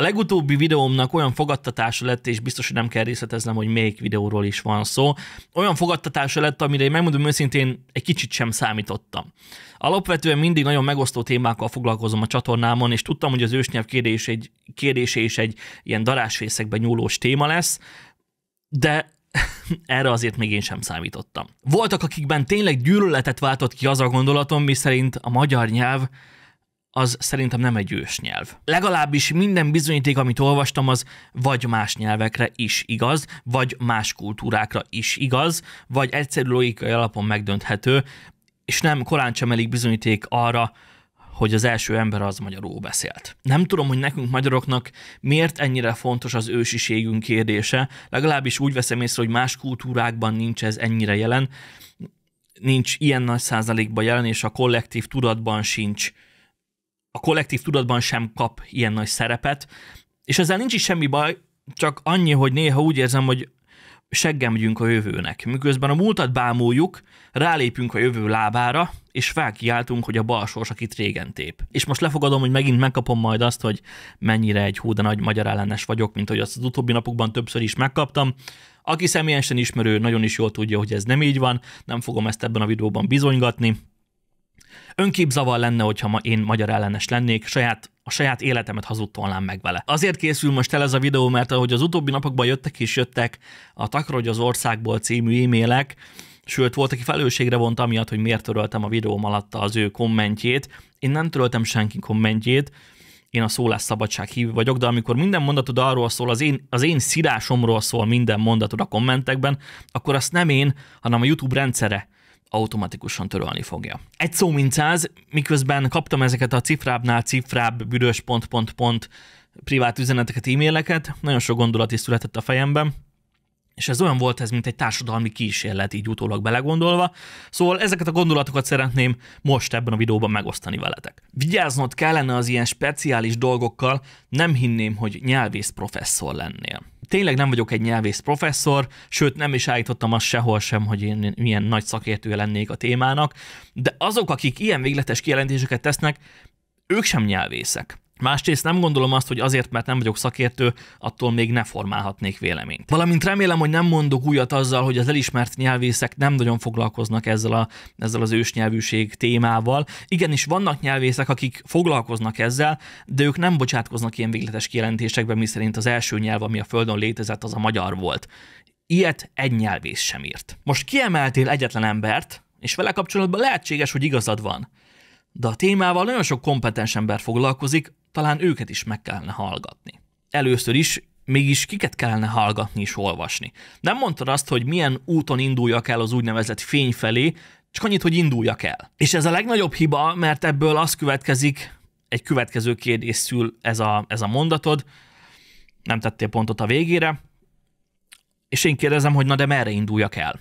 A legutóbbi videómnak olyan fogadtatása lett, és biztos, hogy nem kell részleteznem, hogy melyik videóról is van szó, olyan fogadtatása lett, amire én megmondom őszintén, egy kicsit sem számítottam. Alapvetően mindig nagyon megosztó témákkal foglalkozom a csatornámon, és tudtam, hogy az ősnyelv kérdés egy, kérdése is egy ilyen darásfészekben nyúlós téma lesz, de erre azért még én sem számítottam. Voltak, akikben tényleg gyűlöletet váltott ki az a gondolatom, miszerint a magyar nyelv az szerintem nem egy nyelv. Legalábbis minden bizonyíték, amit olvastam, az vagy más nyelvekre is igaz, vagy más kultúrákra is igaz, vagy egyszerű logikai alapon megdönthető, és nem korán sem elég bizonyíték arra, hogy az első ember az magyarul beszélt. Nem tudom, hogy nekünk magyaroknak miért ennyire fontos az ősiségünk kérdése, legalábbis úgy veszem észre, hogy más kultúrákban nincs ez ennyire jelen, nincs ilyen nagy százalékban jelen, és a kollektív tudatban sincs a kollektív tudatban sem kap ilyen nagy szerepet, és ezzel nincs is semmi baj, csak annyi, hogy néha úgy érzem, hogy seggem seggemgyünk a jövőnek. Miközben a múltat bámuljuk, rálépünk a jövő lábára, és felkiáltunk, hogy a bal sors, akit régen tép. És most lefogadom, hogy megint megkapom majd azt, hogy mennyire egy húda nagy magyar ellenes vagyok, mint hogy azt az utóbbi napokban többször is megkaptam. Aki személyesen ismerő, nagyon is jól tudja, hogy ez nem így van, nem fogom ezt ebben a videóban bizonygatni. Önképzavar lenne, hogyha ma én magyar ellenes lennék, saját a saját életemet hazudtolnám meg vele. Azért készül most el ez a videó, mert ahogy az utóbbi napokban jöttek és jöttek a Takarodj az országból című e-mailek, sőt volt, aki felelősségre vont amiatt, hogy miért töröltem a videóm alatt az ő kommentjét. Én nem töröltem senki kommentjét, én a szólásszabadság hívő vagyok, de amikor minden mondatod arról szól, az én, az én szidásomról szól minden mondatod a kommentekben, akkor azt nem én, hanem a YouTube rendszere automatikusan törölni fogja. Egy szó mint száz, miközben kaptam ezeket a cifrábbnál cifrább büdös pont pont pont privát üzeneteket, e-maileket, nagyon sok gondolat is született a fejemben, és ez olyan volt ez, mint egy társadalmi kísérlet, így utólag belegondolva. Szóval ezeket a gondolatokat szeretném most ebben a videóban megosztani veletek. Vigyáznod kellene az ilyen speciális dolgokkal, nem hinném, hogy nyelvész professzor lennél tényleg nem vagyok egy nyelvész professzor, sőt nem is állítottam azt sehol sem, hogy én milyen nagy szakértő lennék a témának, de azok, akik ilyen végletes kijelentéseket tesznek, ők sem nyelvészek. Másrészt nem gondolom azt, hogy azért, mert nem vagyok szakértő, attól még ne formálhatnék véleményt. Valamint remélem, hogy nem mondok újat azzal, hogy az elismert nyelvészek nem nagyon foglalkoznak ezzel, a, ezzel az ősnyelvűség témával. Igenis, vannak nyelvészek, akik foglalkoznak ezzel, de ők nem bocsátkoznak ilyen végletes kijelentésekben, miszerint az első nyelv, ami a Földön létezett, az a magyar volt. Ilyet egy nyelvész sem írt. Most kiemeltél egyetlen embert, és vele kapcsolatban lehetséges, hogy igazad van. De a témával nagyon sok kompetens ember foglalkozik, talán őket is meg kellene hallgatni. Először is mégis kiket kellene hallgatni és olvasni. Nem mondtad azt, hogy milyen úton induljak el az úgynevezett fény felé, csak annyit, hogy induljak el. És ez a legnagyobb hiba, mert ebből az következik, egy következő kérdés szül ez a, ez a mondatod, nem tettél pontot a végére, és én kérdezem, hogy na de merre induljak el?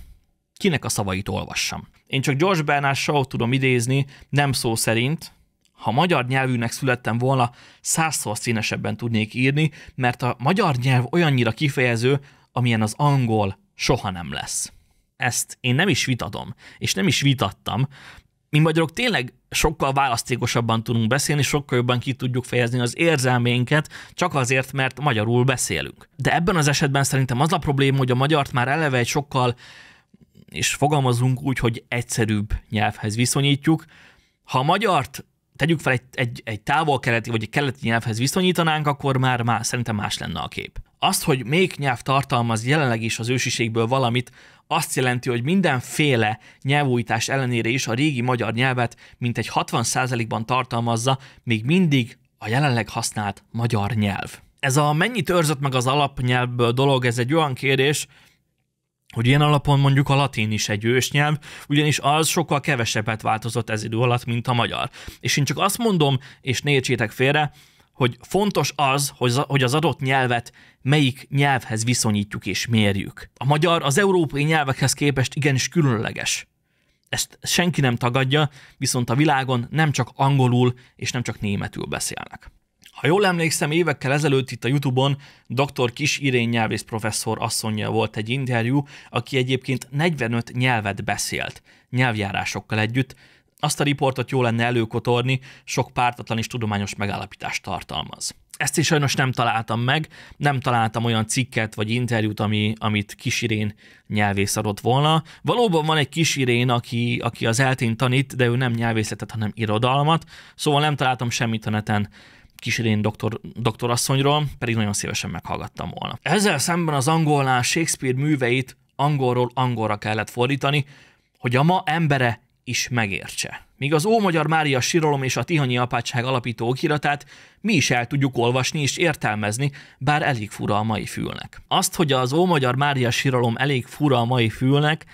Kinek a szavait olvassam? Én csak George Bernard shaw tudom idézni, nem szó szerint, ha magyar nyelvűnek születtem volna, százszor színesebben tudnék írni, mert a magyar nyelv olyannyira kifejező, amilyen az angol soha nem lesz. Ezt én nem is vitatom, és nem is vitattam. Mi magyarok tényleg sokkal választékosabban tudunk beszélni, sokkal jobban ki tudjuk fejezni az érzelménket, csak azért, mert magyarul beszélünk. De ebben az esetben szerintem az a probléma, hogy a magyart már eleve egy sokkal és fogalmazunk úgy, hogy egyszerűbb nyelvhez viszonyítjuk. Ha a magyart tegyük fel egy, egy, egy távol-keleti vagy egy keleti nyelvhez viszonyítanánk, akkor már, már szerintem más lenne a kép. Azt, hogy még nyelv tartalmaz jelenleg is az ősiségből valamit, azt jelenti, hogy mindenféle nyelvújítás ellenére is a régi magyar nyelvet mintegy 60%-ban tartalmazza még mindig a jelenleg használt magyar nyelv. Ez a mennyit őrzött meg az alapnyelvből dolog, ez egy olyan kérdés, hogy ilyen alapon mondjuk a latin is egy ősnyelv, ugyanis az sokkal kevesebbet változott ez idő alatt, mint a magyar. És én csak azt mondom, és ne értsétek félre, hogy fontos az, hogy az adott nyelvet melyik nyelvhez viszonyítjuk és mérjük. A magyar az európai nyelvekhez képest igenis különleges. Ezt senki nem tagadja, viszont a világon nem csak angolul és nem csak németül beszélnek. Ha jól emlékszem, évekkel ezelőtt itt a Youtube-on dr. Kis Irén nyelvész professzor asszonyja volt egy interjú, aki egyébként 45 nyelvet beszélt, nyelvjárásokkal együtt, azt a riportot jó lenne előkotorni, sok pártatlan és tudományos megállapítást tartalmaz. Ezt is sajnos nem találtam meg, nem találtam olyan cikket vagy interjút, ami, amit Kisirén nyelvész adott volna. Valóban van egy Kisirén, aki, aki az eltén tanít, de ő nem nyelvészetet, hanem irodalmat, szóval nem találtam semmit a neten kísérén doktor, doktorasszonyról, pedig nagyon szívesen meghallgattam volna. Ezzel szemben az angolnál Shakespeare műveit angolról angolra kellett fordítani, hogy a ma embere is megértse. Míg az Ómagyar Mária Sirolom és a Tihanyi Apátság alapító okiratát mi is el tudjuk olvasni és értelmezni, bár elég fura a mai fülnek. Azt, hogy az Ómagyar Mária Sirolom elég fura a mai fülnek,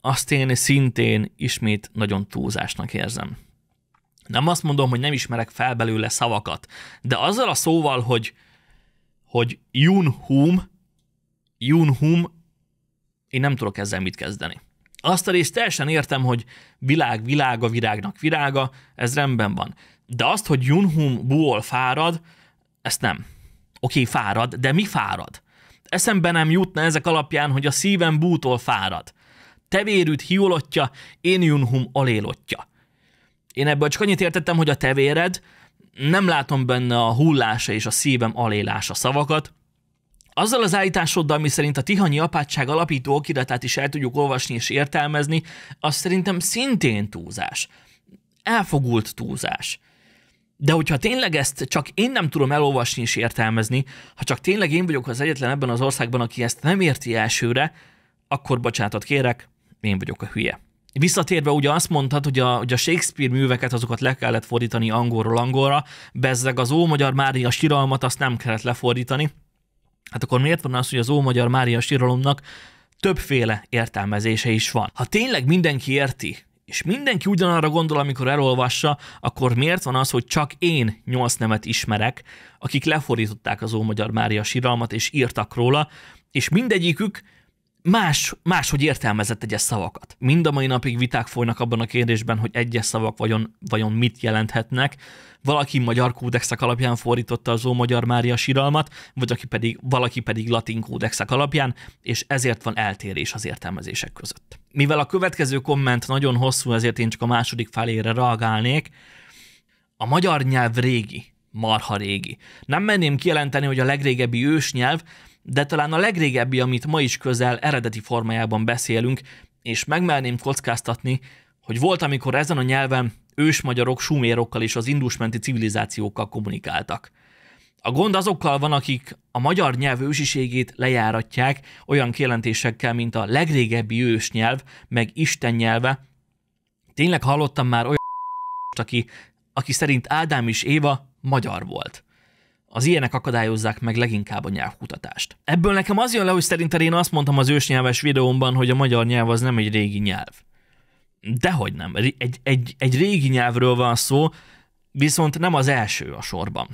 azt én szintén ismét nagyon túlzásnak érzem. Nem azt mondom, hogy nem ismerek fel belőle szavakat, de azzal a szóval, hogy, hogy Jun Hum, Jun Hum, én nem tudok ezzel mit kezdeni. Azt a részt teljesen értem, hogy világ világa, virágnak virága, ez rendben van. De azt, hogy Hum buol fárad, ezt nem. Oké, okay, fárad, de mi fárad? Eszembe nem jutna ezek alapján, hogy a szívem bútól fárad. Tevérűt hiolotja, én Junhum alélotja. Én ebből csak annyit értettem, hogy a tevéred, nem látom benne a hullása és a szívem alélása szavakat, azzal az állításoddal, mi szerint a Tihanyi Apátság alapító okiratát is el tudjuk olvasni és értelmezni, az szerintem szintén túlzás. Elfogult túlzás. De hogyha tényleg ezt csak én nem tudom elolvasni és értelmezni, ha csak tényleg én vagyok az egyetlen ebben az országban, aki ezt nem érti elsőre, akkor bocsánatot kérek, én vagyok a hülye. Visszatérve ugye azt mondtad, hogy a, hogy a Shakespeare műveket azokat le kellett fordítani angolról angolra, bezzeg az Ómagyar Mária síralmat azt nem kellett lefordítani. Hát akkor miért van az, hogy az Ómagyar Mária síralomnak többféle értelmezése is van? Ha tényleg mindenki érti, és mindenki ugyanarra gondol, amikor elolvassa, akkor miért van az, hogy csak én nyolc nemet ismerek, akik lefordították az Ómagyar Mária síralmat és írtak róla, és mindegyikük más, máshogy értelmezett egyes szavakat. Mind a mai napig viták folynak abban a kérdésben, hogy egyes szavak vajon, vajon mit jelenthetnek. Valaki magyar kódexek alapján fordította az ómagyar Magyar Mária síralmat, vagy aki pedig, valaki pedig latin kódexek alapján, és ezért van eltérés az értelmezések között. Mivel a következő komment nagyon hosszú, ezért én csak a második felére reagálnék. A magyar nyelv régi, marha régi. Nem menném kijelenteni, hogy a legrégebbi ősnyelv, de talán a legrégebbi, amit ma is közel eredeti formájában beszélünk, és megmerném kockáztatni, hogy volt, amikor ezen a nyelven ősmagyarok, sumérokkal és az indusmenti civilizációkkal kommunikáltak. A gond azokkal van, akik a magyar nyelv ősiségét lejáratják olyan kielentésekkel, mint a legrégebbi nyelv, meg Isten nyelve. Tényleg hallottam már olyan aki, aki szerint Ádám és Éva magyar volt. Az ilyenek akadályozzák meg leginkább a nyelvkutatást. Ebből nekem az jön le, hogy szerintem én azt mondtam az ősnyelves videómban, hogy a magyar nyelv az nem egy régi nyelv. Dehogy nem. Egy, egy, egy régi nyelvről van szó, viszont nem az első a sorban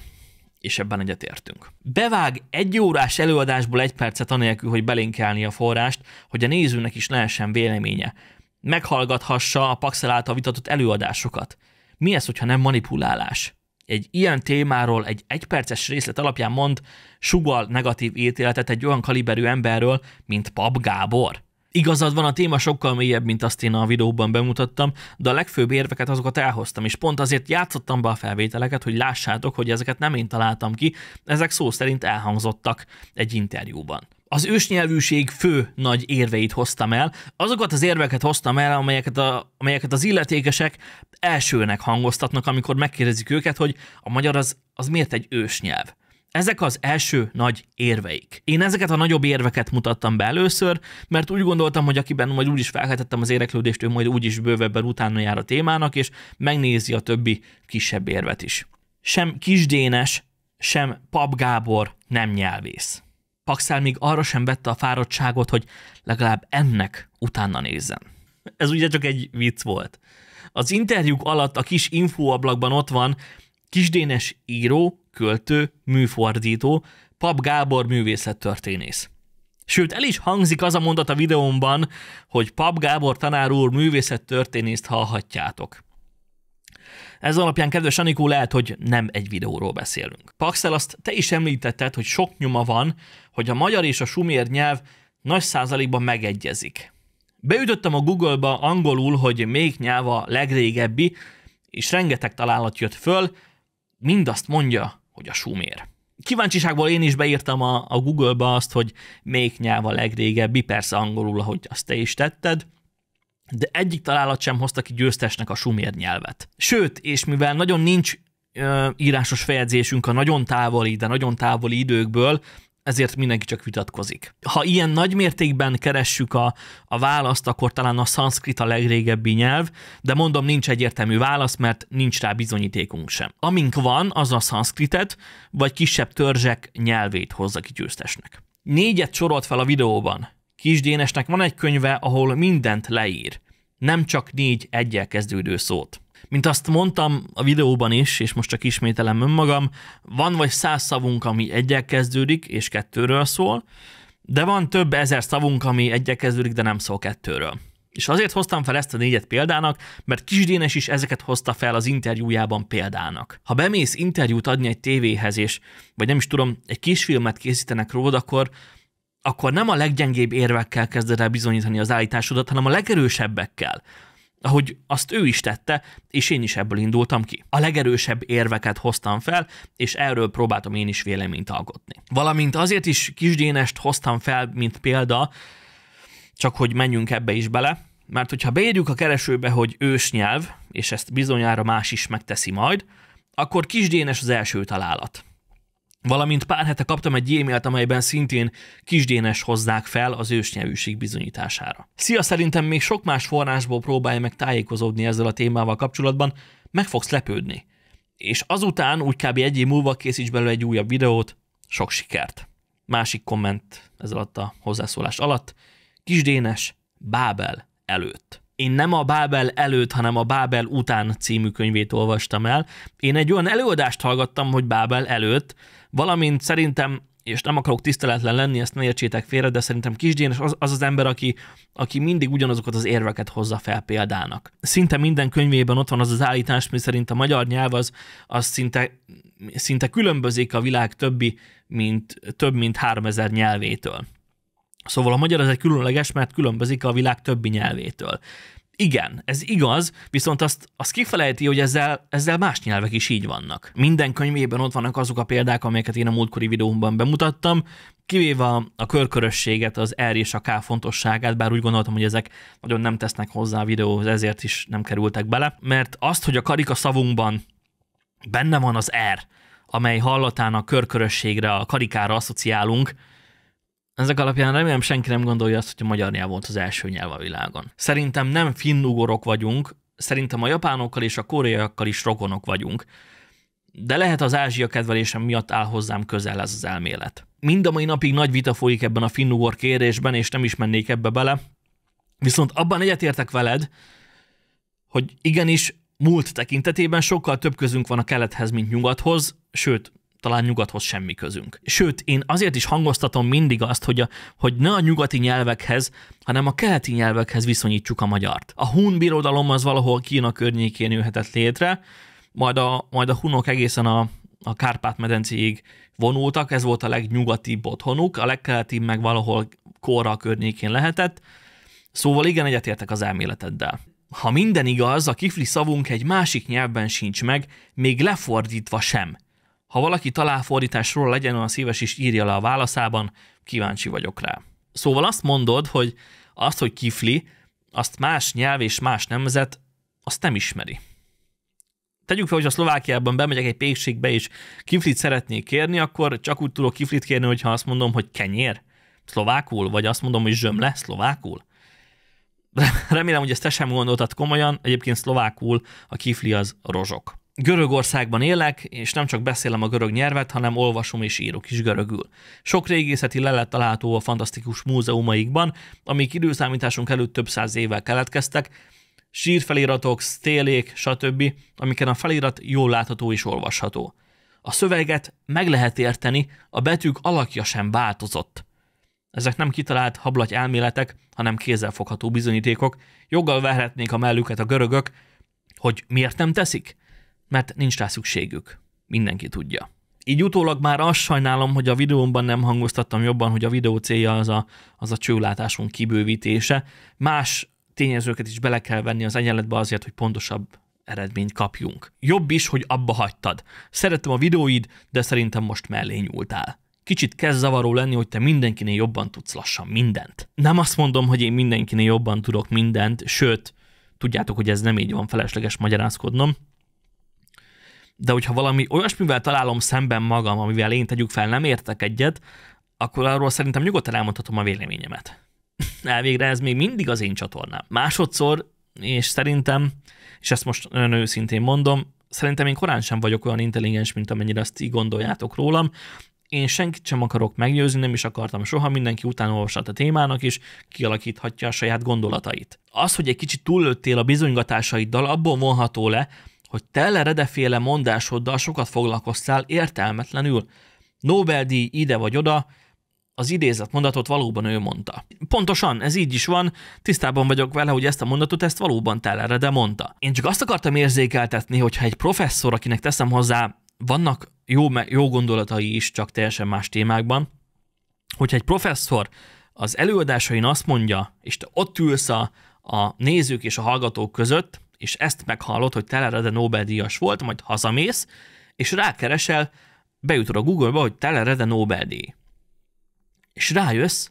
és ebben egyetértünk. Bevág egy órás előadásból egy percet anélkül, hogy belinkelni a forrást, hogy a nézőnek is lehessen véleménye. Meghallgathassa a Paxel által vitatott előadásokat. Mi ez, hogyha nem manipulálás? egy ilyen témáról egy egyperces részlet alapján mond sugal negatív ítéletet egy olyan kaliberű emberről, mint Pap Gábor. Igazad van, a téma sokkal mélyebb, mint azt én a videóban bemutattam, de a legfőbb érveket azokat elhoztam, és pont azért játszottam be a felvételeket, hogy lássátok, hogy ezeket nem én találtam ki, ezek szó szerint elhangzottak egy interjúban az ősnyelvűség fő nagy érveit hoztam el, azokat az érveket hoztam el, amelyeket, a, amelyeket az illetékesek elsőnek hangoztatnak, amikor megkérdezik őket, hogy a magyar az, az miért egy ősnyelv. Ezek az első nagy érveik. Én ezeket a nagyobb érveket mutattam be először, mert úgy gondoltam, hogy akiben majd úgy is felhetettem az éreklődést, ő majd úgy is bővebben utána jár a témának, és megnézi a többi kisebb érvet is. Sem Kisdénes, sem Pap Gábor nem nyelvész. Paxel még arra sem vette a fáradtságot, hogy legalább ennek utána nézzen. Ez ugye csak egy vicc volt. Az interjúk alatt a kis infóablakban ott van kisdénes író, költő, műfordító, Pap Gábor művészettörténész. Sőt, el is hangzik az a mondat a videómban, hogy Pap Gábor tanár úr művészettörténészt hallhatjátok. Ez alapján, kedves Anikó, lehet, hogy nem egy videóról beszélünk. Paxel, azt te is említetted, hogy sok nyoma van, hogy a magyar és a sumér nyelv nagy százalékban megegyezik. Beütöttem a Google-ba angolul, hogy melyik nyelv a legrégebbi, és rengeteg találat jött föl, mind azt mondja, hogy a sumér. Kíváncsiságból én is beírtam a, a Google-ba azt, hogy melyik nyelv a legrégebbi, persze angolul, ahogy azt te is tetted, de egyik találat sem hozta ki győztesnek a sumér nyelvet. Sőt, és mivel nagyon nincs ö, írásos fejezésünk a nagyon távoli, de nagyon távoli időkből, ezért mindenki csak vitatkozik. Ha ilyen nagy mértékben keressük a, a választ, akkor talán a szanszkrit a legrégebbi nyelv, de mondom, nincs egyértelmű válasz, mert nincs rá bizonyítékunk sem. Amink van, az a szanszkritet, vagy kisebb törzsek nyelvét hozza ki győztesnek. Négyet sorolt fel a videóban, Kisdénesnek van egy könyve, ahol mindent leír, nem csak négy egyel kezdődő szót. Mint azt mondtam a videóban is, és most csak ismételem önmagam, van vagy száz szavunk, ami egyel kezdődik, és kettőről szól, de van több ezer szavunk, ami egyel kezdődik, de nem szól kettőről. És azért hoztam fel ezt a négyet példának, mert Kisdénes is ezeket hozta fel az interjújában példának. Ha bemész interjút adni egy tévéhez, és vagy nem is tudom, egy kisfilmet készítenek rólad, akkor akkor nem a leggyengébb érvekkel kezded el bizonyítani az állításodat, hanem a legerősebbekkel. Ahogy azt ő is tette, és én is ebből indultam ki. A legerősebb érveket hoztam fel, és erről próbáltam én is véleményt alkotni. Valamint azért is kisdénest hoztam fel, mint példa, csak hogy menjünk ebbe is bele, mert hogyha beírjuk a keresőbe, hogy ősnyelv, és ezt bizonyára más is megteszi majd, akkor kisdénes az első találat. Valamint pár hete kaptam egy e-mailt, amelyben szintén kisdénes hozzák fel az ősnyelvűség bizonyítására. Szia, szerintem még sok más forrásból próbálj meg tájékozódni ezzel a témával kapcsolatban, meg fogsz lepődni. És azután úgy kb. egy év múlva készíts belőle egy újabb videót, sok sikert! Másik komment ez alatt a hozzászólás alatt, kisdénes Bábel előtt. Én nem a Bábel előtt, hanem a Bábel után című könyvét olvastam el. Én egy olyan előadást hallgattam, hogy Bábel előtt, Valamint szerintem és nem akarok tiszteletlen lenni, ezt ne értsétek félre, de szerintem Kisdénes az, az az ember, aki, aki mindig ugyanazokat az érveket hozza fel példának. Szinte minden könyvében ott van az az állítás, mi szerint a magyar nyelv az, az szinte, szinte különbözik a világ többi, mint, több mint 3000 nyelvétől. Szóval a magyar az egy különleges, mert különbözik a világ többi nyelvétől igen, ez igaz, viszont azt, azt kifelejti, hogy ezzel, ezzel más nyelvek is így vannak. Minden könyvében ott vannak azok a példák, amelyeket én a múltkori videómban bemutattam, kivéve a, körkörösséget, az R és a K fontosságát, bár úgy gondoltam, hogy ezek nagyon nem tesznek hozzá a videóhoz, ezért is nem kerültek bele, mert azt, hogy a karika szavunkban benne van az R, amely hallatán a körkörösségre, a karikára asszociálunk, ezek alapján remélem senki nem gondolja azt, hogy a magyar nyelv volt az első nyelv a világon. Szerintem nem finnugorok vagyunk, szerintem a japánokkal és a koreaiakkal is rokonok vagyunk. De lehet az Ázsia kedvelésem miatt áll hozzám közel ez az elmélet. Mind a mai napig nagy vita folyik ebben a finnugor kérésben, és nem is mennék ebbe bele. Viszont abban egyetértek veled, hogy igenis múlt tekintetében sokkal több közünk van a kelethez, mint nyugathoz, sőt, talán nyugathoz semmi közünk. Sőt, én azért is hangoztatom mindig azt, hogy, a, hogy ne a nyugati nyelvekhez, hanem a keleti nyelvekhez viszonyítsuk a magyart. A hun birodalom az valahol Kína környékén jöhetett létre, majd a, majd a hunok egészen a, a Kárpát-medencéig vonultak, ez volt a legnyugatibb otthonuk, a legkeletibb meg valahol korra környékén lehetett, Szóval igen, egyetértek az elméleteddel. Ha minden igaz, a kifli szavunk egy másik nyelvben sincs meg, még lefordítva sem. Ha valaki talál fordításról, legyen olyan szíves is írja le a válaszában, kíváncsi vagyok rá. Szóval azt mondod, hogy azt, hogy kifli, azt más nyelv és más nemzet, azt nem ismeri. Tegyük fel, hogy a Szlovákiában bemegyek egy pékségbe, és kiflit szeretnék kérni, akkor csak úgy tudok kiflit kérni, hogyha azt mondom, hogy kenyér, szlovákul, vagy azt mondom, hogy zsömle, szlovákul. Remélem, hogy ezt te sem gondoltad komolyan, egyébként szlovákul a kifli az rozsok. Görögországban élek, és nem csak beszélem a görög nyelvet, hanem olvasom és írok is görögül. Sok régészeti lelet található a fantasztikus múzeumaikban, amik időszámításunk előtt több száz évvel keletkeztek, sírfeliratok, sztélék, stb., amiken a felirat jól látható és olvasható. A szöveget meg lehet érteni, a betűk alakja sem változott. Ezek nem kitalált hablaty elméletek, hanem kézzelfogható bizonyítékok. Joggal verhetnék a mellüket a görögök, hogy miért nem teszik? mert nincs rá szükségük. Mindenki tudja. Így utólag már azt sajnálom, hogy a videómban nem hangoztattam jobban, hogy a videó célja az a, az a csőlátásunk kibővítése. Más tényezőket is bele kell venni az egyenletbe azért, hogy pontosabb eredményt kapjunk. Jobb is, hogy abba hagytad. Szerettem a videóid, de szerintem most mellé nyúltál. Kicsit kezd zavaró lenni, hogy te mindenkinél jobban tudsz lassan mindent. Nem azt mondom, hogy én mindenkinél jobban tudok mindent, sőt, tudjátok, hogy ez nem így van, felesleges magyarázkodnom de hogyha valami olyasmivel találom szemben magam, amivel én tegyük fel nem értek egyet, akkor arról szerintem nyugodtan elmondhatom a véleményemet. Elvégre ez még mindig az én csatornám. Másodszor, és szerintem, és ezt most nagyon őszintén mondom, szerintem én korán sem vagyok olyan intelligens, mint amennyire azt így gondoljátok rólam. Én senkit sem akarok meggyőzni, nem is akartam soha, mindenki utána a témának, és kialakíthatja a saját gondolatait. Az, hogy egy kicsit túllőttél a bizonygatásaiddal, abból vonható le, hogy te leredeféle mondásoddal sokat foglalkoztál értelmetlenül. Nobel-díj ide vagy oda, az idézett mondatot valóban ő mondta. Pontosan, ez így is van, tisztában vagyok vele, hogy ezt a mondatot ezt valóban tellere de mondta. Én csak azt akartam érzékeltetni, hogyha egy professzor, akinek teszem hozzá, vannak jó, jó gondolatai is, csak teljesen más témákban, hogyha egy professzor az előadásain azt mondja, és te ott ülsz a, a nézők és a hallgatók között, és ezt meghallod, hogy Teller de Nobel-díjas volt, majd hazamész, és rákeresel, bejutod a Google-ba, hogy Teller de Nobel-díj. És rájössz,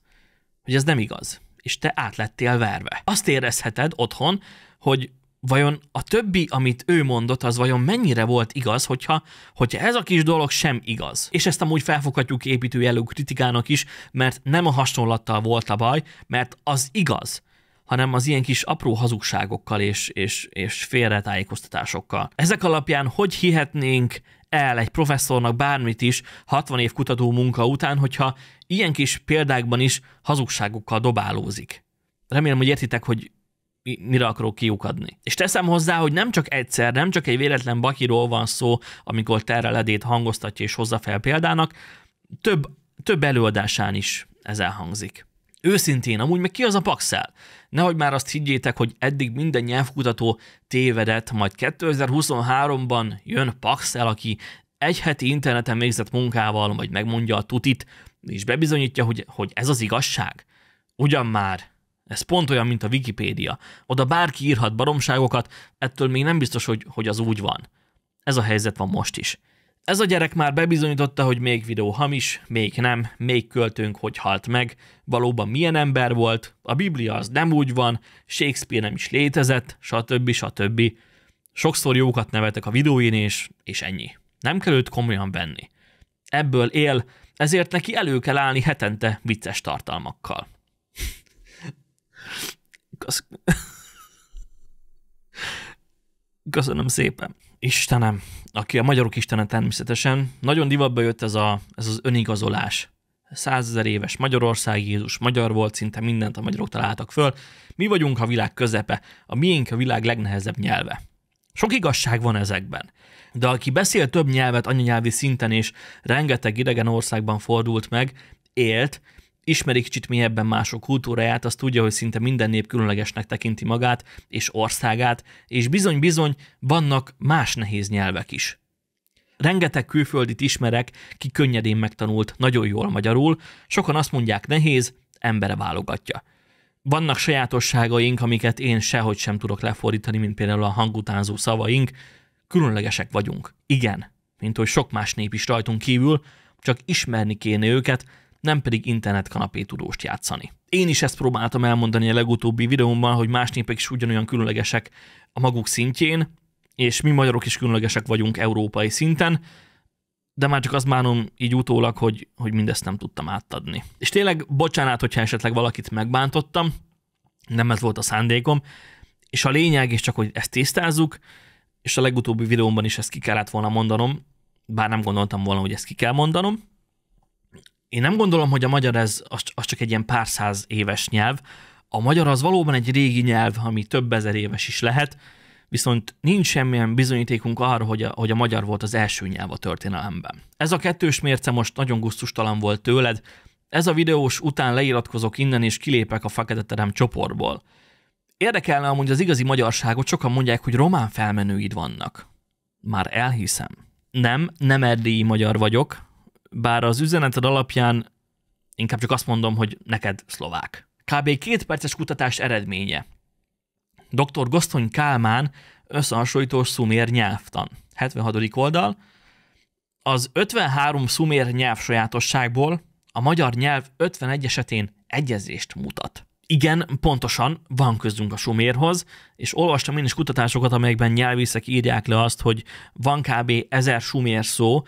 hogy ez nem igaz, és te át lettél verve. Azt érezheted otthon, hogy vajon a többi, amit ő mondott, az vajon mennyire volt igaz, hogyha, hogyha ez a kis dolog sem igaz. És ezt amúgy felfoghatjuk építőjelű kritikának is, mert nem a hasonlattal volt a baj, mert az igaz hanem az ilyen kis apró hazugságokkal és, és, és félretájékoztatásokkal. Ezek alapján hogy hihetnénk el egy professzornak bármit is 60 év kutató munka után, hogyha ilyen kis példákban is hazugságokkal dobálózik? Remélem, hogy értitek, hogy mire akarok kiukadni. És teszem hozzá, hogy nem csak egyszer, nem csak egy véletlen bakiról van szó, amikor terreledét hangoztatja és hozza fel példának, több, több előadásán is ez elhangzik. Őszintén, amúgy meg ki az a Paxel? Nehogy már azt higgyétek, hogy eddig minden nyelvkutató tévedett, majd 2023-ban jön Paxel, aki egy heti interneten végzett munkával majd megmondja a tutit, és bebizonyítja, hogy, hogy ez az igazság. Ugyan már, ez pont olyan, mint a Wikipédia. Oda bárki írhat baromságokat, ettől még nem biztos, hogy, hogy az úgy van. Ez a helyzet van most is. Ez a gyerek már bebizonyította, hogy még videó hamis, még nem, még költünk, hogy halt meg, valóban milyen ember volt, a Biblia az nem úgy van, Shakespeare nem is létezett, stb. stb. Sokszor jókat nevetek a videóin, és, és ennyi. Nem kell őt komolyan venni. Ebből él, ezért neki elő kell állni hetente vicces tartalmakkal. Köszönöm szépen. Istenem, aki a magyarok Istene természetesen, nagyon divatba jött ez, a, ez az önigazolás. Százezer éves Magyarország Jézus, magyar volt, szinte mindent a magyarok találtak föl. Mi vagyunk a világ közepe, a miénk a világ legnehezebb nyelve. Sok igazság van ezekben, de aki beszél több nyelvet anyanyelvi szinten és rengeteg idegen országban fordult meg, élt, ismeri kicsit mélyebben mások kultúráját, azt tudja, hogy szinte minden nép különlegesnek tekinti magát és országát, és bizony-bizony vannak más nehéz nyelvek is. Rengeteg külföldit ismerek, ki könnyedén megtanult nagyon jól magyarul, sokan azt mondják nehéz, embere válogatja. Vannak sajátosságaink, amiket én sehogy sem tudok lefordítani, mint például a hangutánzó szavaink. Különlegesek vagyunk. Igen, mint hogy sok más nép is rajtunk kívül, csak ismerni kéne őket, nem pedig internetkanapé tudóst játszani. Én is ezt próbáltam elmondani a legutóbbi videómban, hogy más népek is ugyanolyan különlegesek a maguk szintjén, és mi magyarok is különlegesek vagyunk európai szinten, de már csak azt bánom így utólag, hogy, hogy mindezt nem tudtam átadni. És tényleg bocsánat, hogyha esetleg valakit megbántottam, nem ez volt a szándékom, és a lényeg, és csak hogy ezt tisztázzuk, és a legutóbbi videómban is ezt ki kellett volna mondanom, bár nem gondoltam volna, hogy ezt ki kell mondanom, én nem gondolom, hogy a magyar ez az, az csak egy ilyen pár száz éves nyelv. A magyar az valóban egy régi nyelv, ami több ezer éves is lehet, viszont nincs semmilyen bizonyítékunk arra, hogy a, hogy a magyar volt az első nyelv a történelemben. Ez a kettős mérce most nagyon gusztustalan volt tőled, ez a videós után leiratkozok innen és kilépek a Fekete Terem csoportból. Érdekelne amúgy az igazi magyarságot, sokan mondják, hogy román felmenőid vannak. Már elhiszem. Nem, nem erdélyi magyar vagyok, bár az üzeneted alapján inkább csak azt mondom, hogy neked szlovák. Kb. két perces kutatás eredménye. Dr. Gosztony Kálmán összehasonlító szumér nyelvtan. 76. oldal. Az 53 szumér nyelv sajátosságból a magyar nyelv 51 esetén egyezést mutat. Igen, pontosan van közünk a sumérhoz, és olvastam én is kutatásokat, amelyekben nyelvészek írják le azt, hogy van kb. 1000 sumér szó,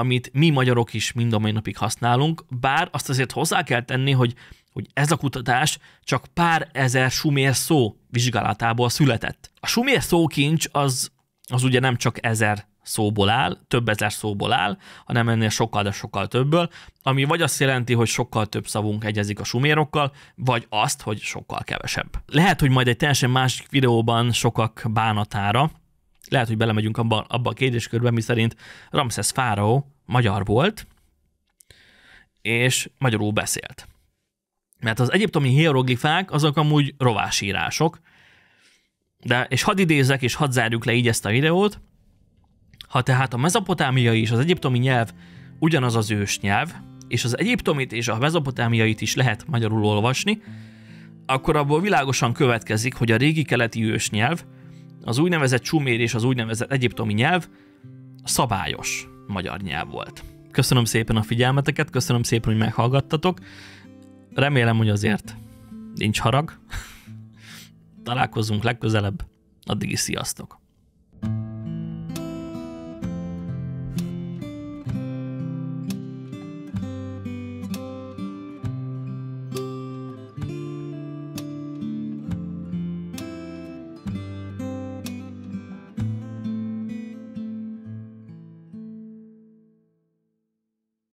amit mi magyarok is mind a mai napig használunk, bár azt azért hozzá kell tenni, hogy, hogy ez a kutatás csak pár ezer sumér szó vizsgálatából született. A sumér szókincs az, az ugye nem csak ezer szóból áll, több ezer szóból áll, hanem ennél sokkal, de sokkal többből, ami vagy azt jelenti, hogy sokkal több szavunk egyezik a sumérokkal, vagy azt, hogy sokkal kevesebb. Lehet, hogy majd egy teljesen másik videóban sokak bánatára lehet, hogy belemegyünk abba, abba a kérdéskörbe, mi szerint Ramszesz fáraó magyar volt, és magyarul beszélt. Mert az egyiptomi hieroglifák azok amúgy rovásírások, de, és hadd idézek, és hadd zárjuk le így ezt a videót, ha tehát a mezopotámiai és az egyiptomi nyelv ugyanaz az ős nyelv, és az egyiptomit és a mezopotámiait is lehet magyarul olvasni, akkor abból világosan következik, hogy a régi keleti nyelv az úgynevezett sumér és az úgynevezett egyiptomi nyelv szabályos magyar nyelv volt. Köszönöm szépen a figyelmeteket, köszönöm szépen, hogy meghallgattatok. Remélem, hogy azért nincs harag. Találkozunk legközelebb. Addig is sziasztok!